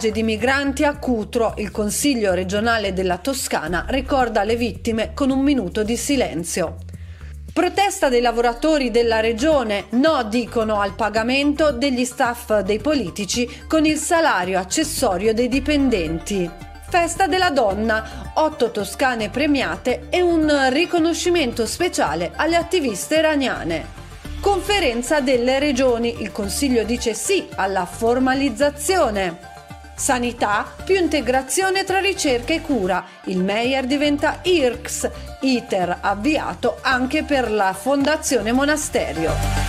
strage di migranti a Cutro, il Consiglio regionale della Toscana ricorda le vittime con un minuto di silenzio. Protesta dei lavoratori della regione, no dicono al pagamento degli staff dei politici con il salario accessorio dei dipendenti. Festa della donna, otto toscane premiate e un riconoscimento speciale alle attiviste iraniane. Conferenza delle regioni, il Consiglio dice sì alla formalizzazione. Sanità più integrazione tra ricerca e cura. Il Meyer diventa IRCS, ITER avviato anche per la Fondazione Monasterio.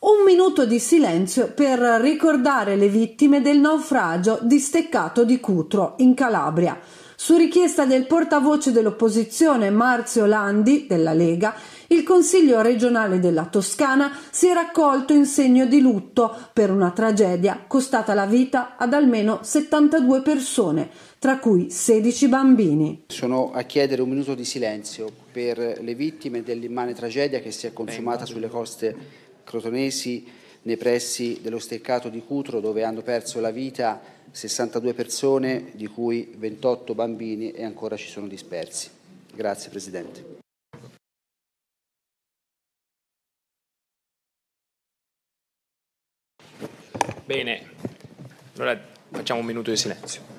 un minuto di silenzio per ricordare le vittime del naufragio di steccato di Cutro in Calabria. Su richiesta del portavoce dell'opposizione Marzio Landi della Lega, il Consiglio regionale della Toscana si è raccolto in segno di lutto per una tragedia costata la vita ad almeno 72 persone, tra cui 16 bambini. Sono a chiedere un minuto di silenzio per le vittime dell'immane tragedia che si è consumata sulle coste crotonesi nei pressi dello steccato di Cutro dove hanno perso la vita 62 persone, di cui 28 bambini e ancora ci sono dispersi. Grazie Presidente. Bene, allora facciamo un minuto di silenzio.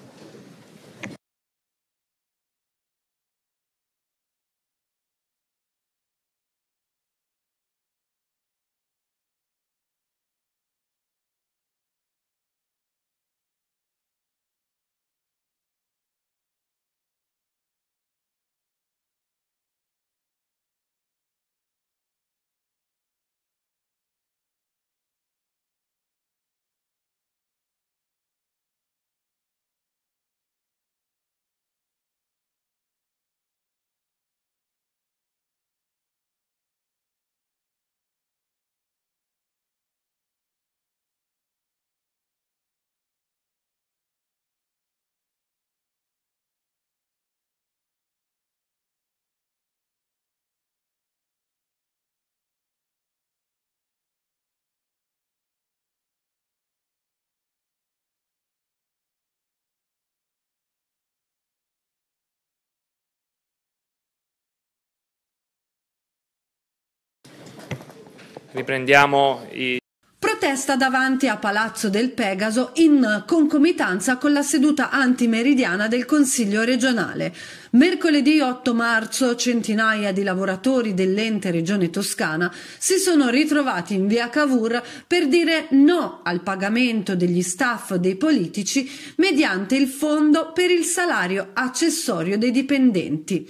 Riprendiamo i protesta davanti a Palazzo del Pegaso in concomitanza con la seduta antimeridiana del Consiglio regionale. Mercoledì 8 marzo centinaia di lavoratori dell'ente Regione Toscana si sono ritrovati in via Cavour per dire no al pagamento degli staff dei politici mediante il fondo per il salario accessorio dei dipendenti.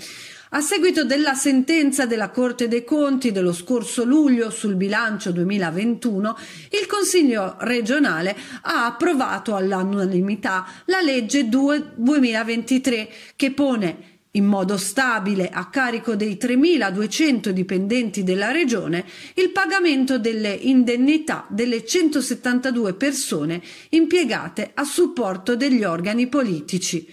A seguito della sentenza della Corte dei Conti dello scorso luglio sul bilancio 2021, il Consiglio regionale ha approvato all'unanimità la legge 2 2023 che pone in modo stabile a carico dei 3.200 dipendenti della Regione il pagamento delle indennità delle 172 persone impiegate a supporto degli organi politici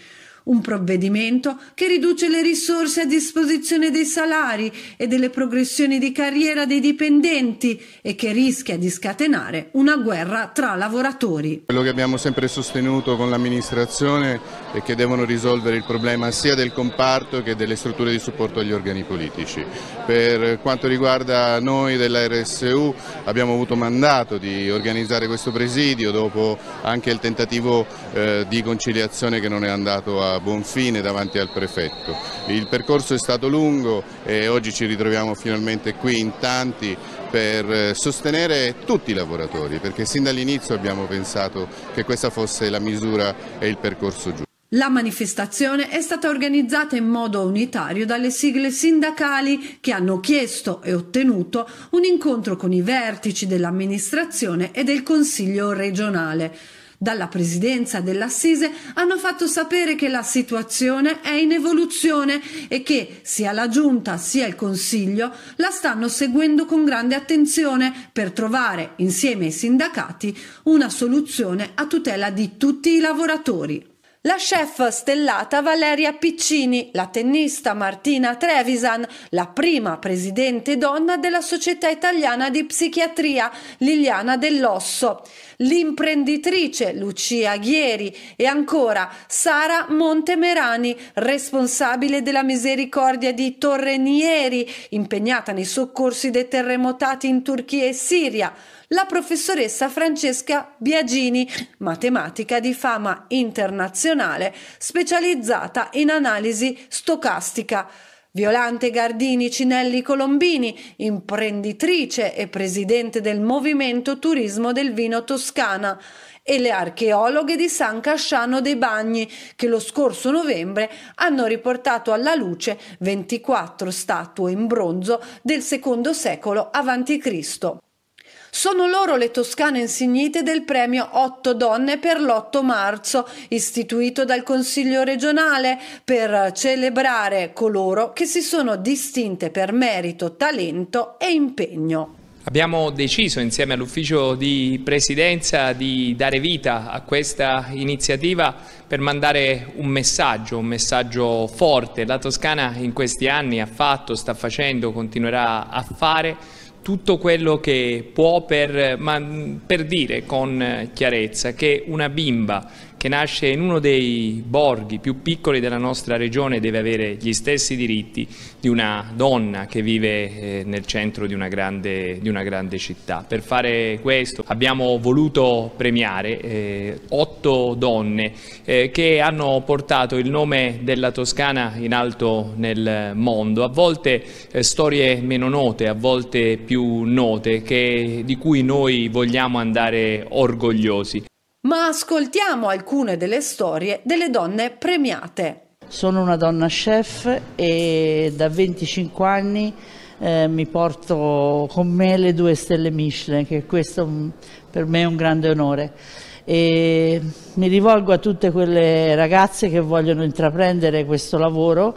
un provvedimento che riduce le risorse a disposizione dei salari e delle progressioni di carriera dei dipendenti e che rischia di scatenare una guerra tra lavoratori. Quello che abbiamo sempre sostenuto con l'amministrazione è che devono risolvere il problema sia del comparto che delle strutture di supporto agli organi politici. Per quanto riguarda noi della RSU abbiamo avuto mandato di organizzare questo presidio dopo anche il tentativo eh, di conciliazione che non è andato a a buon fine davanti al prefetto. Il percorso è stato lungo e oggi ci ritroviamo finalmente qui in tanti per eh, sostenere tutti i lavoratori perché sin dall'inizio abbiamo pensato che questa fosse la misura e il percorso giusto. La manifestazione è stata organizzata in modo unitario dalle sigle sindacali che hanno chiesto e ottenuto un incontro con i vertici dell'amministrazione e del Consiglio regionale dalla presidenza dell'assise hanno fatto sapere che la situazione è in evoluzione e che sia la giunta sia il consiglio la stanno seguendo con grande attenzione per trovare insieme ai sindacati una soluzione a tutela di tutti i lavoratori la chef stellata Valeria Piccini, la tennista Martina Trevisan, la prima presidente donna della Società Italiana di Psichiatria Liliana Dell'Osso, l'imprenditrice Lucia Ghieri e ancora Sara Montemerani, responsabile della misericordia di Torrenieri, impegnata nei soccorsi dei terremotati in Turchia e Siria la professoressa Francesca Biagini, matematica di fama internazionale specializzata in analisi stocastica. Violante Gardini Cinelli Colombini, imprenditrice e presidente del Movimento Turismo del Vino Toscana, e le archeologhe di San Casciano dei Bagni, che lo scorso novembre hanno riportato alla luce 24 statue in bronzo del secondo secolo a.C. Sono loro le toscane insignite del premio Otto Donne per l'8 marzo, istituito dal Consiglio regionale per celebrare coloro che si sono distinte per merito, talento e impegno. Abbiamo deciso insieme all'ufficio di presidenza di dare vita a questa iniziativa per mandare un messaggio, un messaggio forte. La Toscana in questi anni ha fatto, sta facendo, continuerà a fare tutto quello che può per, per dire con eh, chiarezza che una bimba che nasce in uno dei borghi più piccoli della nostra regione deve avere gli stessi diritti di una donna che vive eh, nel centro di una, grande, di una, grande, città. Per fare questo abbiamo voluto premiare eh, otto donne eh, che hanno portato il nome della Toscana in alto nel mondo, a volte eh, storie meno note, a volte più note, che, di cui noi vogliamo andare orgogliosi ma ascoltiamo alcune delle storie delle donne premiate. Sono una donna chef e da 25 anni eh, mi porto con me le due stelle Michelin, che questo mm, per me è un grande onore. E mi rivolgo a tutte quelle ragazze che vogliono intraprendere questo lavoro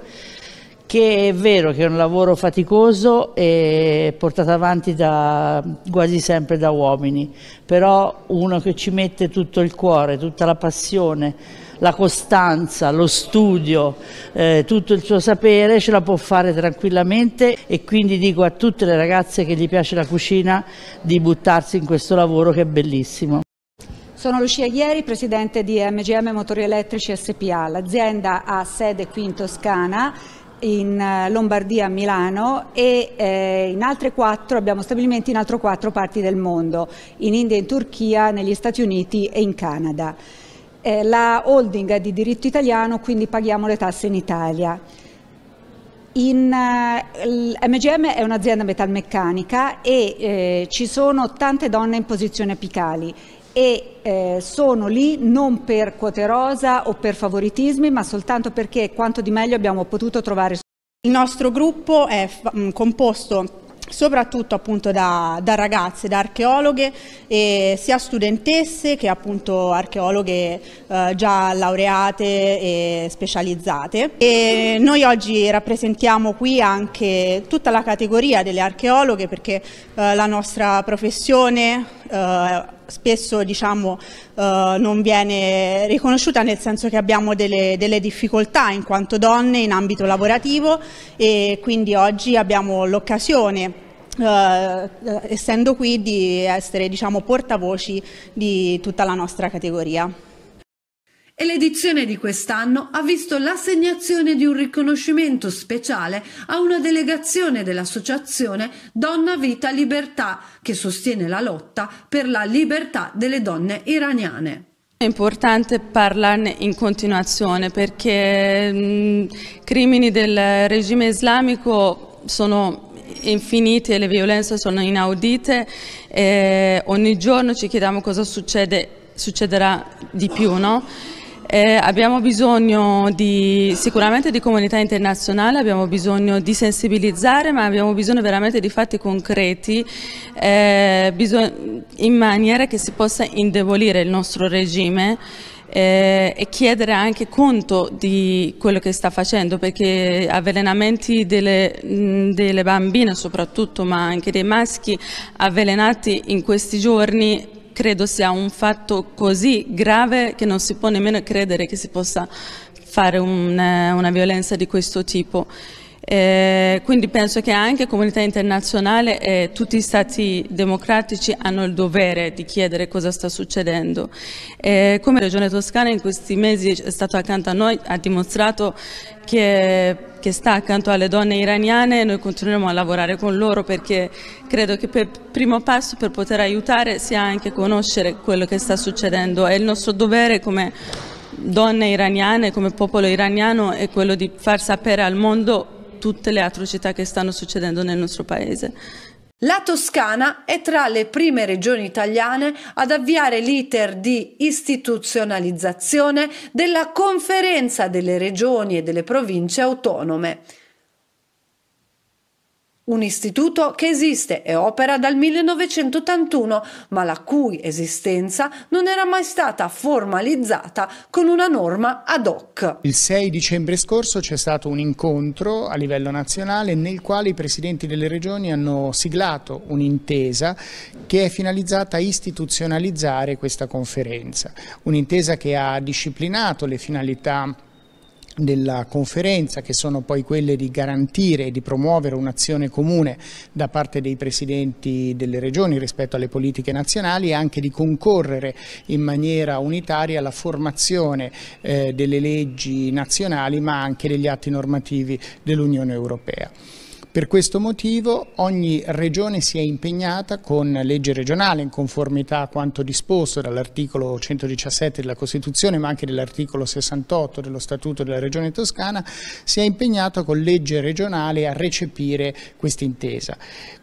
che è vero che è un lavoro faticoso e portato avanti da, quasi sempre da uomini, però uno che ci mette tutto il cuore, tutta la passione, la costanza, lo studio, eh, tutto il suo sapere ce la può fare tranquillamente e quindi dico a tutte le ragazze che gli piace la cucina di buttarsi in questo lavoro che è bellissimo. Sono Lucia Ieri, presidente di MGM Motori Elettrici SPA. L'azienda ha sede qui in Toscana in eh, Lombardia, a Milano e eh, in altre quattro, abbiamo stabilimenti in altre quattro parti del mondo, in India, in Turchia, negli Stati Uniti e in Canada. Eh, la holding è di diritto italiano, quindi paghiamo le tasse in Italia. In, eh, MGM è un'azienda metalmeccanica e eh, ci sono tante donne in posizione apicali e eh, sono lì non per quote rosa o per favoritismi, ma soltanto perché quanto di meglio abbiamo potuto trovare. Il nostro gruppo è mm, composto soprattutto appunto da, da, ragazze, da archeologhe, eh, sia studentesse che appunto archeologhe eh, già laureate e specializzate. E noi oggi rappresentiamo qui anche tutta la categoria delle archeologhe perché eh, la nostra professione eh, spesso diciamo, eh, non viene riconosciuta nel senso che abbiamo delle, delle, difficoltà in quanto donne in ambito lavorativo e quindi oggi abbiamo l'occasione eh, essendo qui di essere diciamo, portavoci di tutta la nostra categoria e l'edizione di quest'anno ha visto l'assegnazione di un riconoscimento speciale a una delegazione dell'associazione Donna Vita Libertà che sostiene la lotta per la libertà delle donne iraniane. È importante parlarne in continuazione perché mh, mm, crimini del regime islamico sono infinite, le violenze sono inaudite, eh, ogni giorno ci chiediamo cosa succede, succederà di più, no? Eh, abbiamo bisogno di, sicuramente di comunità internazionale, abbiamo bisogno di sensibilizzare, ma abbiamo bisogno veramente di fatti concreti eh, in maniera che si possa indebolire il nostro regime. Eh, e chiedere anche conto di quello che sta facendo perché avvelenamenti delle, mh, delle bambine soprattutto ma anche dei maschi avvelenati in questi giorni credo sia un fatto così grave che non si può nemmeno credere che si possa fare un, eh, una violenza di questo tipo. Eh, quindi penso che anche comunità internazionale e tutti gli stati democratici hanno il dovere di chiedere cosa sta succedendo. Eh, come Regione Toscana in questi mesi è stato accanto a noi, ha dimostrato che, che, sta accanto alle donne iraniane e noi continueremo a lavorare con loro perché credo che il primo passo per poter aiutare sia anche conoscere quello che sta succedendo. È il nostro dovere come donne iraniane, come popolo iraniano, è quello di far sapere al mondo tutte le atrocità che stanno succedendo nel nostro paese. La Toscana è tra le prime regioni italiane ad avviare l'iter di istituzionalizzazione della conferenza delle regioni e delle province autonome un istituto che esiste e opera dal 1981, ma la cui esistenza non era mai stata formalizzata con una norma ad hoc. Il 6 dicembre scorso c'è stato un incontro a livello nazionale nel quale i presidenti delle regioni hanno siglato un'intesa che è finalizzata a istituzionalizzare questa conferenza, un'intesa che ha disciplinato le finalità della conferenza, che sono poi quelle di garantire e di promuovere un'azione comune da parte dei presidenti delle regioni rispetto alle politiche nazionali e anche di concorrere in maniera unitaria alla formazione eh, delle leggi nazionali ma anche degli atti normativi dell'Unione Europea. Per questo motivo ogni regione si è impegnata con legge regionale in conformità a quanto disposto dall'articolo 117 della Costituzione ma anche dell'articolo 68 dello Statuto della Regione Toscana, si è impegnata con legge regionale a recepire questa intesa.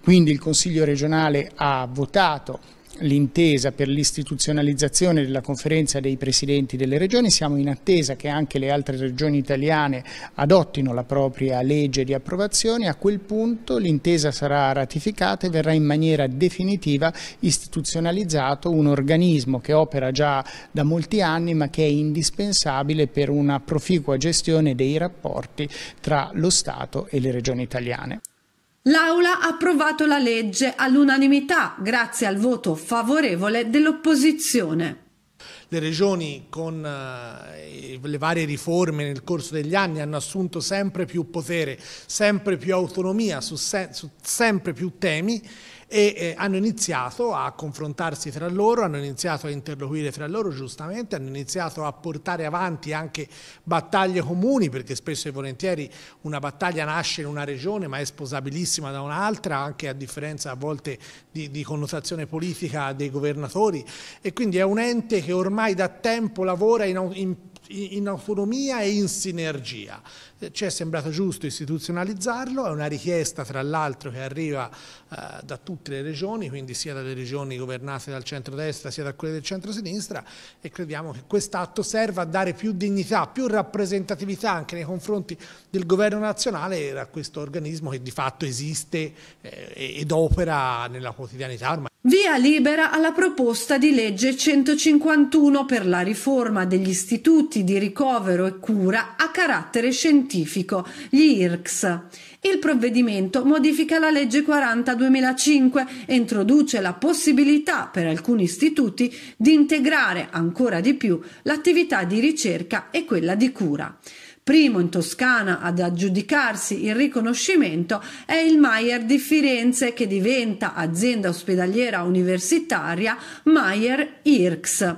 Quindi il Consiglio regionale ha votato l'intesa per l'istituzionalizzazione della conferenza dei presidenti delle regioni, siamo in attesa che anche le altre regioni italiane adottino la propria legge di approvazione, a quel punto l'intesa sarà ratificata e verrà in maniera definitiva istituzionalizzato un organismo che opera già da molti anni ma che è indispensabile per una proficua gestione dei rapporti tra lo Stato e le regioni italiane. L'Aula ha approvato la legge all'unanimità grazie al voto favorevole dell'opposizione. Le regioni con eh, le varie riforme nel corso degli anni hanno assunto sempre più potere, sempre più autonomia su, se su sempre più temi e eh, hanno iniziato a confrontarsi tra loro, hanno iniziato a interloquire fra loro giustamente, hanno iniziato a portare avanti anche battaglie comuni perché spesso e volentieri una battaglia nasce in una regione ma è sposabilissima da un'altra anche a differenza a volte di, di connotazione politica dei governatori e quindi è un ente che ormai da tempo lavora in, in in autonomia e in sinergia. Eh, ci è sembrato giusto istituzionalizzarlo, è una richiesta tra l'altro che arriva eh, da tutte le regioni, quindi sia dalle regioni governate dal centro-destra sia da quelle del centro-sinistra e crediamo che quest'atto serva a dare più dignità, più rappresentatività anche nei confronti del governo nazionale a questo organismo che di fatto esiste eh, ed opera nella quotidianità ormai. Via libera alla proposta di legge 151 per la riforma degli istituti di ricovero e cura a carattere scientifico, gli IRCS. Il provvedimento modifica la legge 40 2005 e introduce la possibilità per alcuni istituti di integrare ancora di più l'attività di ricerca e quella di cura primo in Toscana ad aggiudicarsi il riconoscimento è il Maier di Firenze che diventa azienda ospedaliera universitaria Maier IRCS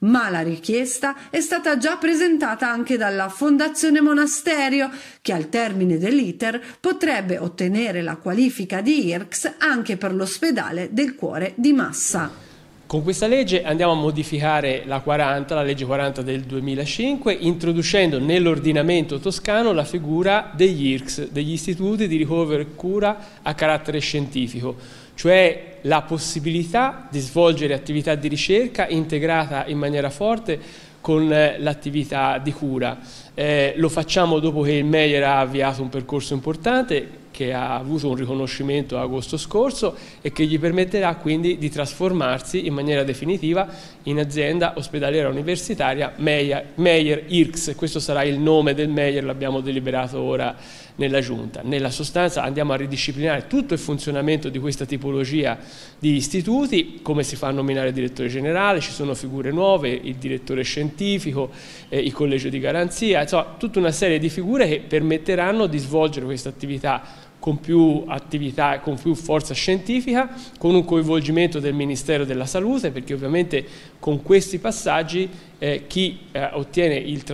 ma la richiesta è stata già presentata anche dalla Fondazione Monasterio, che al termine dell'iter potrebbe ottenere la qualifica di IRCS anche per l'ospedale del cuore di Massa. Con questa legge andiamo a modificare la 40, la legge 40 del 2005, introducendo nell'ordinamento toscano la figura degli IRCS, degli istituti di ricovero e cura a carattere scientifico, cioè la possibilità di svolgere attività di ricerca integrata in maniera forte con eh, l'attività di cura. Eh, lo facciamo dopo che il Meyer ha avviato un percorso importante che ha avuto un riconoscimento ad agosto scorso e che gli permetterà quindi di trasformarsi in maniera definitiva in azienda ospedaliera universitaria Meyer, Meyer IRCS, questo sarà il nome del Meyer, l'abbiamo deliberato ora nella Giunta. Nella sostanza andiamo a ridisciplinare tutto il funzionamento di questa tipologia di istituti, come si fa a nominare direttore generale, ci sono figure nuove, il direttore scientifico, eh, il collegio di garanzia, insomma tutta una serie di figure che permetteranno di svolgere questa attività con più attività e con più forza scientifica, con un coinvolgimento del Ministero della Salute, perché ovviamente con questi passaggi eh, chi eh, ottiene il,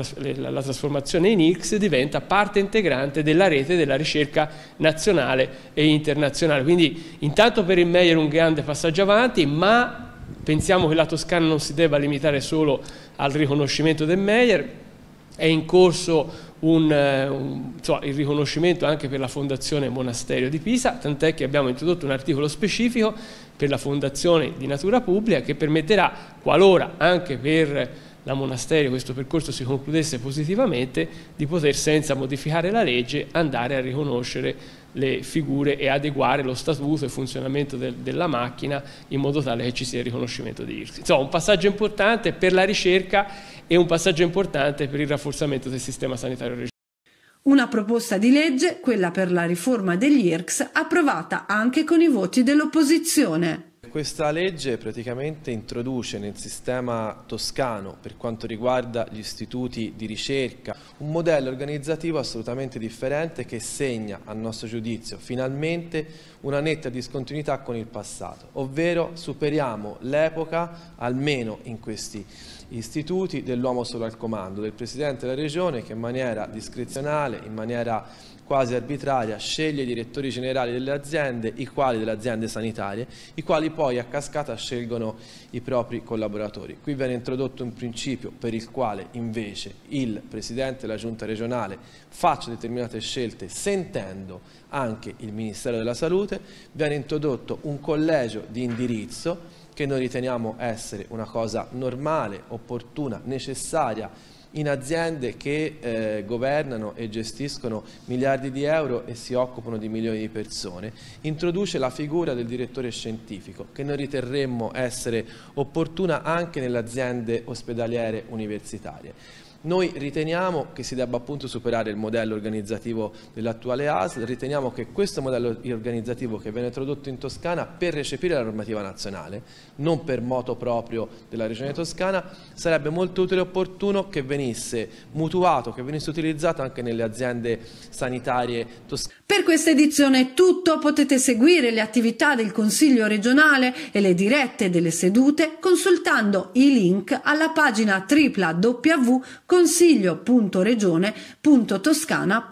la, la, trasformazione in X diventa parte integrante della rete della ricerca nazionale e internazionale. Quindi intanto per il Meyer un grande passaggio avanti, ma pensiamo che la Toscana non si debba limitare solo al riconoscimento del Meyer, è in corso un, eh, un, cioè, il riconoscimento anche per la Fondazione Monasterio di Pisa, tant'è che abbiamo introdotto un articolo specifico per la Fondazione di Natura Pubblica che permetterà, qualora anche per la Monasterio questo percorso si concludesse positivamente, di poter senza modificare la legge andare a riconoscere le figure e adeguare lo statuto e il funzionamento del, della macchina in modo tale che ci sia il riconoscimento di IRSI. Insomma, un passaggio importante per la ricerca e un passaggio importante per il rafforzamento del sistema sanitario regionale. Una proposta di legge, quella per la riforma degli IRCS, approvata anche con i voti dell'opposizione questa legge praticamente introduce nel sistema toscano, per quanto riguarda gli istituti di ricerca, un modello organizzativo assolutamente differente che segna, a nostro giudizio, finalmente una netta discontinuità con il passato, ovvero superiamo l'epoca, almeno in questi istituti, dell'uomo solo al comando, del Presidente della Regione che in maniera discrezionale, in maniera quasi arbitraria sceglie i direttori generali delle aziende, i quali delle aziende sanitarie, i quali poi a cascata scelgono i propri collaboratori. Qui viene introdotto un principio per il quale invece il Presidente della Giunta regionale faccia determinate scelte sentendo anche il Ministero della Salute, viene introdotto un collegio di indirizzo che noi riteniamo essere una cosa normale, opportuna, necessaria in aziende che eh, governano e gestiscono miliardi di euro e si occupano di milioni di persone, introduce la figura del direttore scientifico che noi riterremmo essere opportuna anche nelle aziende ospedaliere universitarie. Noi riteniamo che si debba appunto superare il modello organizzativo dell'attuale ASL, riteniamo che questo modello organizzativo che viene introdotto in Toscana per recepire la normativa nazionale, non per moto proprio della regione toscana, sarebbe molto utile e opportuno che venisse mutuato, che venisse utilizzato anche nelle aziende sanitarie toscane. Per questa edizione è tutto, potete seguire le attività del Consiglio regionale e le dirette delle sedute consultando i link alla pagina www.consiglio.com consiglio.regione.toscana.it